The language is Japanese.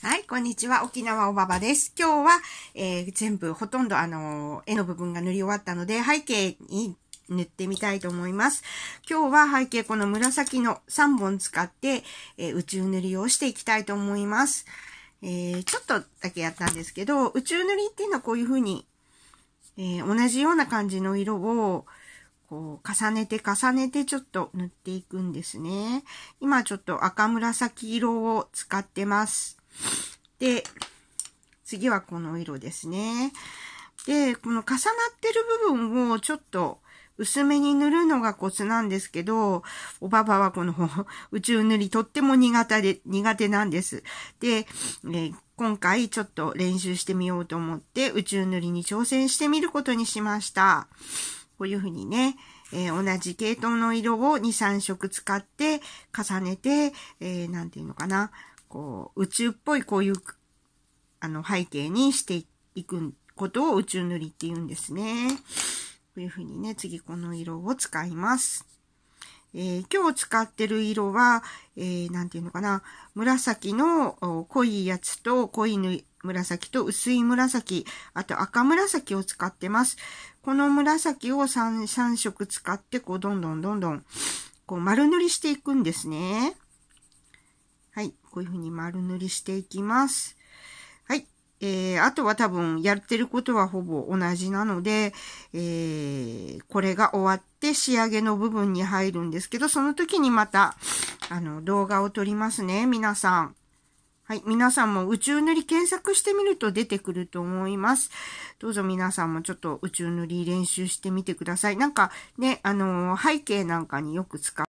はい、こんにちは。沖縄おばばです。今日は、えー、全部、ほとんどあのー、絵の部分が塗り終わったので、背景に塗ってみたいと思います。今日は背景この紫の3本使って、えー、宇宙塗りをしていきたいと思います。えー、ちょっとだけやったんですけど、宇宙塗りっていうのはこういう風に、え同じような感じの色を、こう重ねて重ねてちょっと塗っていくんですね。今ちょっと赤紫色を使ってます。で、次はこの色ですね。で、この重なってる部分をちょっと薄めに塗るのがコツなんですけど、おばばはこの 宇宙塗りとっても苦手で、苦手なんです。で、えー、今回ちょっと練習してみようと思って宇宙塗りに挑戦してみることにしました。こういうふうにね、えー、同じ系統の色を2、3色使って重ねて、えー、なんていうのかな、こう、宇宙っぽいこういう、あの、背景にしていくことを宇宙塗りって言うんですね。こういうふうにね、次この色を使います。えー、今日使ってる色は、えー、なんていうのかな、紫の濃いやつと濃い紫と薄い紫、あと赤紫を使ってます。この紫を 3, 3色使って、こう、どんどんどんどん、こう、丸塗りしていくんですね。はい、こういうふうに丸塗りしていきます。はい、えー、あとは多分やってることはほぼ同じなので、えー、これが終わって仕上げの部分に入るんですけど、その時にまた、あの、動画を撮りますね、皆さん。はい。皆さんも宇宙塗り検索してみると出てくると思います。どうぞ皆さんもちょっと宇宙塗り練習してみてください。なんかね、あのー、背景なんかによく使う。